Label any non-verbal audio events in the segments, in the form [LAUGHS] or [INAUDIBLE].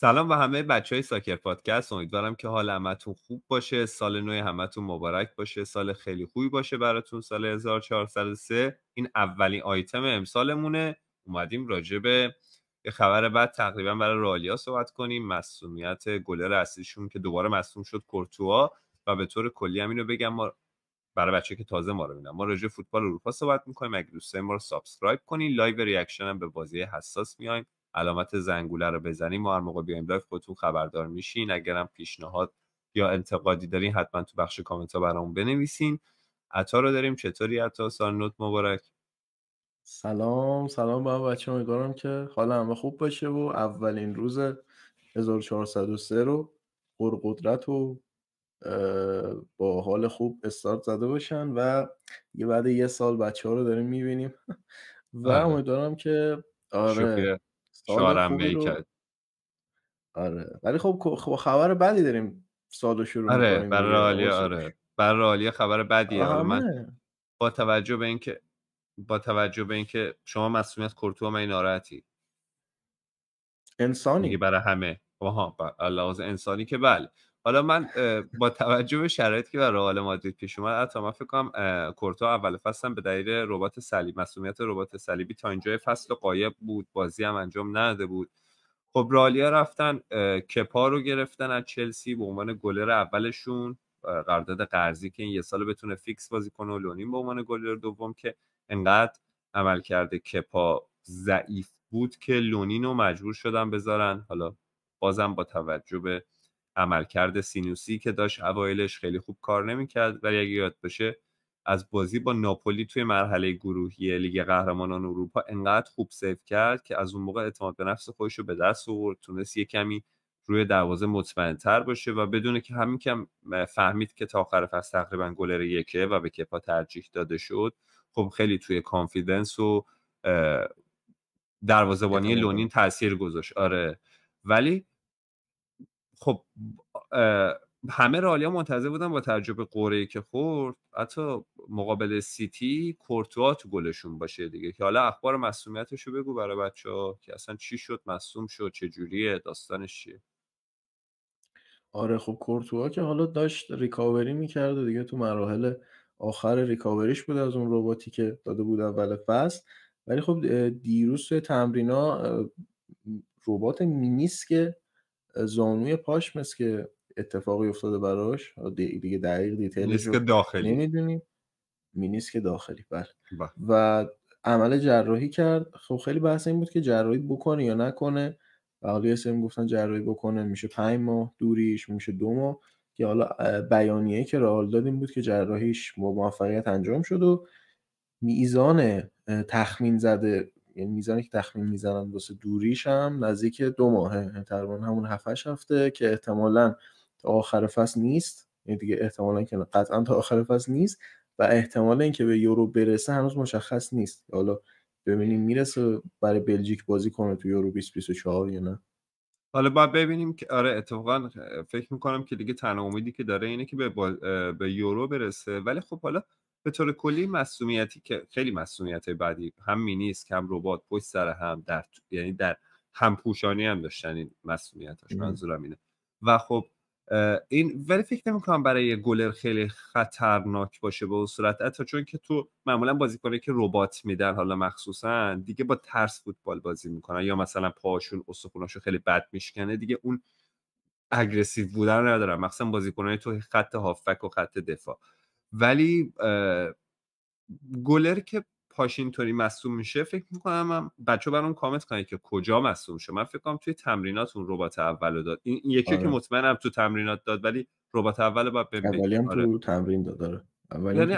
سلام به همه بچه های ساکر پادکست امیدوارم که حال همتون خوب باشه سال نو همتون مبارک باشه سال خیلی خوبی باشه براتون سال 1403 این اولین آیتم امسالمونه اومدیم راجع به یه خبر بعد تقریبا برای رالیا صحبت کنیم مسئولیت گلر اصلیشون که دوباره مصوم شد کورتوا و به طور کلی هم اینو بگم ما برای بچه که تازه ما رو میدن ما راجع فوتبال اروپا صحبت میکنیم اگه دوست ما رو سابسکرایب کنین لایو ریاکشن هم به بازی حساس میایم علامت زنگوله رو بزنیم ما هر موقع بیایم لایف خودتون خبردار میشین اگرم پیشنهاد یا انتقادی دارین حتما تو بخش کامنت ها برامون بنویسین عطا رو داریم چطوری عطا سال نوت مبارک سلام سلام به بچه امیدوارم که حالا همه خوب باشه و اولین روز 1403 رو قدرت و با حال خوب استارت زده باشن و یه بعد یه سال بچه ها رو داریم میبینیم [LAUGHS] و آره. امیدوارم که آره شارم بی کرد آره ولی خب, خب،, خب، خبر بعدی داریم سال شروع آره برای آلیا آره برای آلیا خبر بعدی. آره من با توجه به اینکه با توجه به اینکه شما مسئولیت کورتوا من ناراحتی انسانی برای همه آها لحاظ انسانی که بله حالا من با توجه به شرایطی که برای رئال مادرید پیش اومد حتی من فکر کنم کورتو اول فصل به دلیل ربات صلیب مسئولیت ربات صلیبی تا اینجای فصل قایب بود بازی هم انجام نداده بود خب رالیا رفتن کپا رو گرفتن از چلسی به عنوان گلر اولشون قرارداد قرضی که این یه سال بتونه فیکس بازی کنه و لونین به عنوان گلر دوم که انقدر عمل کرده کپا ضعیف بود که لونین رو مجبور شدن بذارن حالا بازم با توجه به عملکرد سینوسی که داشت اوایلش خیلی خوب کار نمیکرد ولی اگه یاد باشه از بازی با ناپولی توی مرحله گروهی لیگ قهرمانان اروپا انقدر خوب سیو کرد که از اون موقع اعتماد به نفس خودش رو به دست آورد تونست یه کمی روی دروازه مطمئنتر باشه و بدون که همین کم فهمید که تا آخر فصل تقریبا گلر یکه و به کپا ترجیح داده شد خب خیلی توی کانفیدنس و دروازه‌بانی لونین تاثیر گذاشت آره ولی خب همه رالیا منتظر بودن با تجربه قوره که خورد حتی مقابل سیتی کورتوا تو گلشون باشه دیگه که حالا اخبار مصومیتش رو بگو برای بچه ها که اصلا چی شد مصوم شد چه جوریه داستانش چیه آره خب کورتوا که حالا داشت ریکاوری میکرد و دیگه تو مراحل آخر ریکاوریش بود از اون رباتی که داده بود اول فصل ولی خب دیروز توی تمرینا ربات مینیسک که زانوی مثل که اتفاقی افتاده براش دیگه دقیق نیست که داخلی نمیدونیم که داخلی بله. بله و عمل جراحی کرد خب خیلی بحث این بود که جراحی بکنه یا نکنه و حالا گفتن جراحی بکنه میشه 5 ماه دوریش میشه دو ماه که حالا بیانیه که راهال دادیم بود که جراحیش با موفقیت انجام شد و میزان تخمین زده یعنی میزانی که تخمین میزنن واسه دوریش هم نزدیک دو ماهه یعنی تقریبا همون 7 هفته که احتمالا تا آخر فصل نیست یعنی دیگه احتمالا که قطعا تا آخر فصل نیست و احتمال اینکه به یورو برسه هنوز مشخص نیست حالا ببینیم میرسه برای بلژیک بازی کنه تو یورو 2024 یا نه حالا باید ببینیم که آره اتفاقا فکر میکنم که دیگه تنها امیدی که داره اینه که به, با... به یورو برسه ولی خب حالا به طور کلی مصومیتی که خیلی مصومیت بعدی هم مینیست هم ربات پشت سر هم در یعنی در پوشانی هم داشتن این مسئولیتاش منظورم اینه و خب این ولی فکر کنم برای یه گلر خیلی خطرناک باشه به با صورت حتی چون که تو معمولا کنه که ربات میدن حالا مخصوصا دیگه با ترس فوتبال بازی میکنن یا مثلا پاشون استخوناشو خیلی بد میشکنه دیگه اون اگریسیو بودن ندارن مخصوصا بازیکنای تو خط هافک و خط دفاع ولی گلر که پاشین طوری مصوم میشه فکر میکنم هم بچه برام کامنت کنید که کجا مصوم شد من فکر کنم توی تمرینات اون ربات اول داد این یکی که آره. مطمئنم تو تمرینات داد ولی ربات اول باید ببینید اولی هم آره. تو تمرین داد آره. اولی یعنی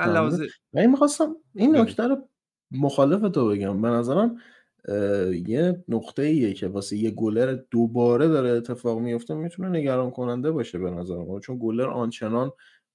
من میخواستم این نکته رو مخالف تو بگم به نظرم یه نقطه ایه که واسه یه گلر دوباره داره اتفاق میفته میتونه نگران کننده باشه به نظرم چون گلر آنچنان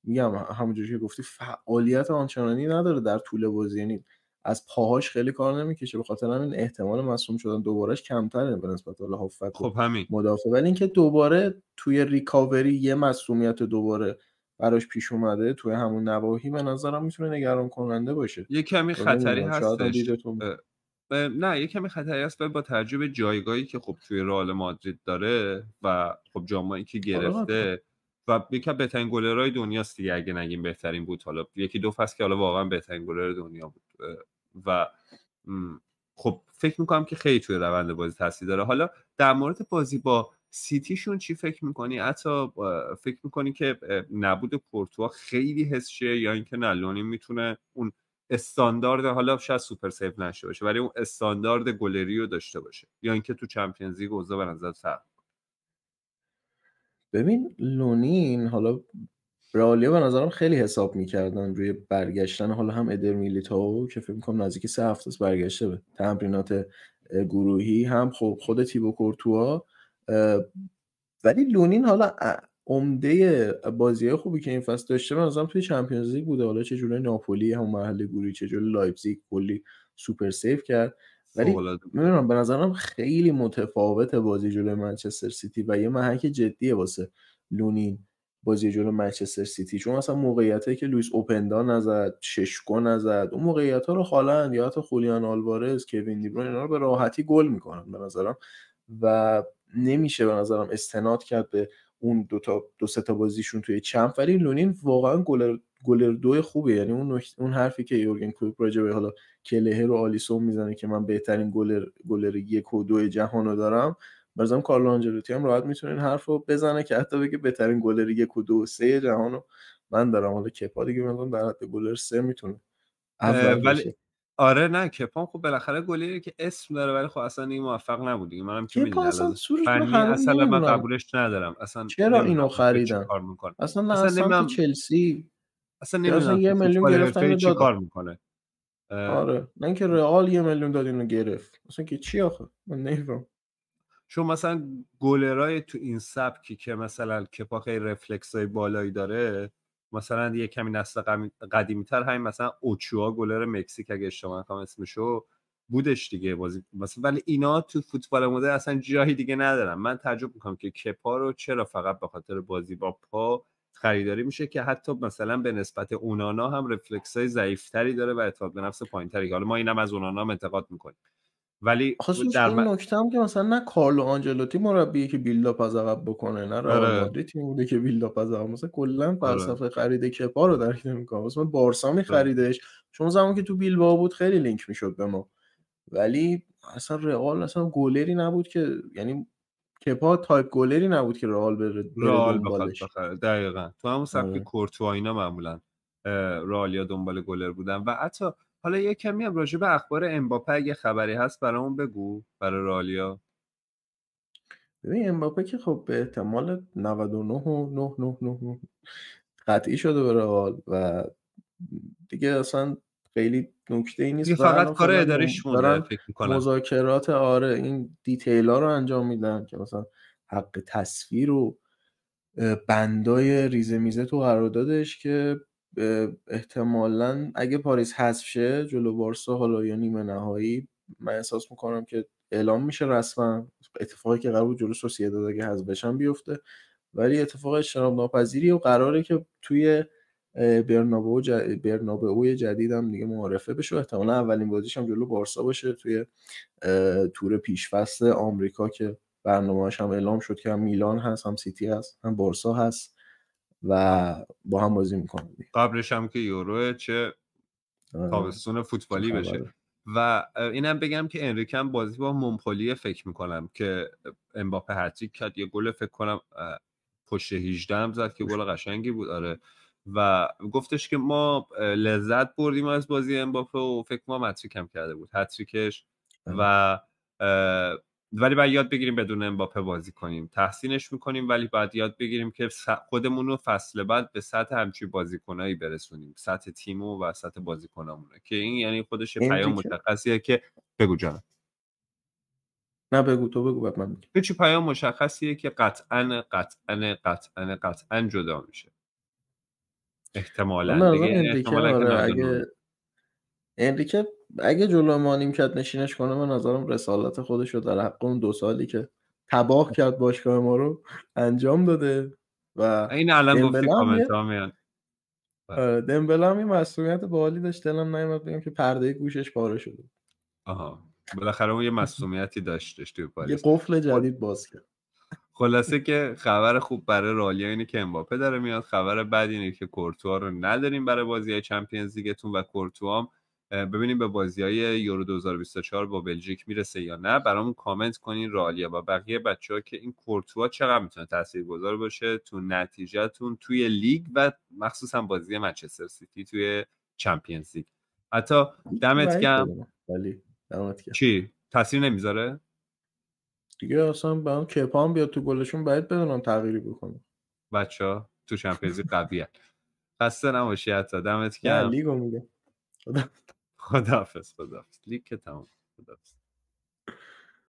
میگم همونجوری که گفتی فعالیت آنچنانی نداره در طول بازی یعنی از پاهاش خیلی کار نمیکشه به خاطر همین احتمال مصوم شدن دوبارهش کمتره به نسبت حالا خب همین مدافع ولی اینکه دوباره توی ریکاوری یه مصومیت دوباره براش پیش اومده توی همون نواحی به نظرم میتونه نگران کننده باشه یه کمی خطری هستش نه یه کمی خطری هست با ترجیب جایگاهی که خب توی رئال مادرید داره و خب جامایی که آره، آره. گرفته و یکی بهترین گلرهای دنیاست دیگه اگه نگیم بهترین بود حالا یکی دو فصل که حالا واقعا بهترین گلر دنیا بود و خب فکر میکنم که خیلی توی روند بازی تاثیر داره حالا در مورد بازی با سیتیشون چی فکر میکنی حتی فکر میکنی که نبود پورتوا خیلی حس یا اینکه نلونی میتونه اون استاندارد حالا شاید سوپر سیف نشه باشه ولی اون استاندارد گلری رو داشته باشه یا اینکه تو چمپیونز لیگ اوضاع به نظر فرق ببین لونین حالا رئالیا به نظرم خیلی حساب میکردن روی برگشتن حالا هم ادر میلیتاو که فکر میکنم نزدیک سه هفته برگشته به تمرینات گروهی هم خب خود تیبو کورتوا ولی لونین حالا عمده بازی خوبی که این فصل داشته به نظرم توی چمپیونز لیگ بوده حالا چه جوری ناپولی هم محل گروهی چه جوری لایپزیگ کلی سوپر سیف کرد ولی نمیدونم به نظرم خیلی متفاوت بازی جلوی منچستر سیتی و یه محک جدیه واسه لونین بازی جلو منچستر سیتی چون اصلا موقعیتی که لویس اوپندا نزد ششکو نزد اون موقعیت ها رو هالند یا حتی خولیان آلوارز کوین دیبرون اینا رو به راحتی گل میکنن به نظرم و نمیشه به نظرم استناد کرد به اون دو تا دو سه تا بازیشون توی چمپ ولی لونین واقعا گل گلر دو خوبه یعنی اون اون حرفی که یورگن کلوپ راجع به حالا کلهه رو آلیسون میزنه که من بهترین گلر گلر یک و دو جهان رو دارم برزم کارلو آنجلوتی هم راحت میتونه این حرف رو بزنه که حتی بگه بهترین گلر یک و دو و سه جهان رو من دارم حالا کپا دیگه مثلا در حد گلر سه میتونه ولی آره نه کپان خب بالاخره گلیه که اسم داره ولی خب اصلا این موفق نبود دیگه منم که میدونم اصلا فنی اصلا من قبولش ندارم اصلا چرا اینو خب خریدم اصلا اصلا, اصلا, اصلا من... چلسی اصلا نمیدونم یه خب میلیون گرفت اینو کار میکنه آره نه اینکه رئال یه میلیون داد اینو گرفت اصلا که چی آخه من نمیدونم چون مثلا گلرای تو این سبکی که مثلا کپا خیلی رفلکس های بالایی داره مثلا یه کمی نسل قدیمی تر همین مثلا اوچوا گلر مکزیک اگه اشتباه نکنم اسمشو بودش دیگه بازی مثلا ولی اینا تو فوتبال مدرن اصلا جایی دیگه ندارن من تعجب میکنم که کپا رو چرا فقط به خاطر بازی با پا خریداری میشه که حتی مثلا به نسبت اونانا هم رفلکس های ضعیفتری داره و اعتماد به نفس پایینتری حالا ما اینم از اونانا هم انتقاد میکنیم ولی در من نکته هم که مثلا نه کارلو آنجلوتی مربی که بیلدا پاز عقب بکنه نه رئال آره. مادرید تیم بوده که بیلدا پاز عقب مثلا کلا آره. فلسفه خرید کپا رو درک نمیکنه مثلا بارسا آره. خریدش چون زمان که تو بیلبا بود خیلی لینک میشد به ما ولی اصلا رئال اصلا گلری نبود که یعنی کپا تایپ گلری نبود که رئال بره رئال بخواد دقیقا تو همون صف آره. کورتوا اینا معمولا یا دنبال گلر بودن و حتی حالا یه کمی هم راجع به اخبار امباپه اگه خبری هست برامون بگو برای رالیا ببین امباپه که خب به احتمال 99 و 999 قطعی شده به رئال و دیگه اصلا خیلی نکته ای نیست فقط کار خب اداریش فکر مذاکرات آره این دیتیل ها رو انجام میدن که مثلا حق تصویر و بندای ریزه میزه تو قراردادش که احتمالا اگه پاریس حذف شه جلو بارسا حالا یا نیمه نهایی من احساس میکنم که اعلام میشه رسما اتفاقی که قرار بود جلو داده اگه حذف بشن بیفته ولی اتفاق اجتناب ناپذیری و قراره که توی برنابو جد... برنابو جدید هم دیگه معرفه بشه احتمالا اولین بازیش هم جلو بارسا باشه توی تور فصل آمریکا که برنامه‌اش هم اعلام شد که هم میلان هست هم سیتی هست هم بارسا هست و با هم بازی میکنم. قبلش هم که یورو چه آره. تابستون فوتبالی بشه و اینم بگم که انریکم بازی با مونپولیه فکر میکنم که امباپه هتریک کرد یه گل فکر کنم پشت 18 زد که گل قشنگی بود آره و گفتش که ما لذت بردیم از بازی امباپه و فکر ما هتریک هم کرده بود هتریکش و ولی باید یاد بگیریم بدون امباپه بازی کنیم تحسینش میکنیم ولی باید یاد بگیریم که خودمون رو فصل بعد به سطح همچی بازیکنایی برسونیم سطح تیم و سطح بازیکنامون که این یعنی خودش پیام مشخصیه که بگو جانم نه بگو تو بگو بعد من چی پیام مشخصیه که قطعا قطعا قطعا قطعا جدا میشه احتمالا دیگه احتمالا آره، اگه انریکه اگه جلو ما نیمکت نشینش کنه من نظرم رسالت خودش رو در حق اون دو سالی که تباه کرد باشگاه ما رو انجام داده و این الان گفتی کامنت ها میان بله. آره، دمبل هم مسئولیت بالی داشت دلم نیومد بگم که پرده گوشش پاره شده آها بالاخره اون یه مسئولیتی داشتش توی پاریس یه قفل خب. جدید باز کرد خلاصه که خبر خوب برای رالیا اینه که امباپه داره میاد خبر بد اینه که کورتوا رو نداریم برای بازی های چمپیونز لیگتون و کورتوا ببینیم به بازی های یورو 2024 با بلژیک میرسه یا نه برامون کامنت کنین رالیا و بقیه بچه ها که این کورتوا چقدر میتونه تاثیرگذار باشه تو نتیجهتون توی لیگ و مخصوصا بازی منچستر سیتی توی چمپیونز لیگ حتی دمت کم بله. بله. چی تاثیر نمیذاره دیگه اصلا به اون کپام بیاد تو گلشون باید بدونم تغییری بکنه بچه ها تو چمپیونز [LAUGHS] قویه خسته نباشی حتی دمت گرم لیگو میگه خداحافظ لیگ که تمام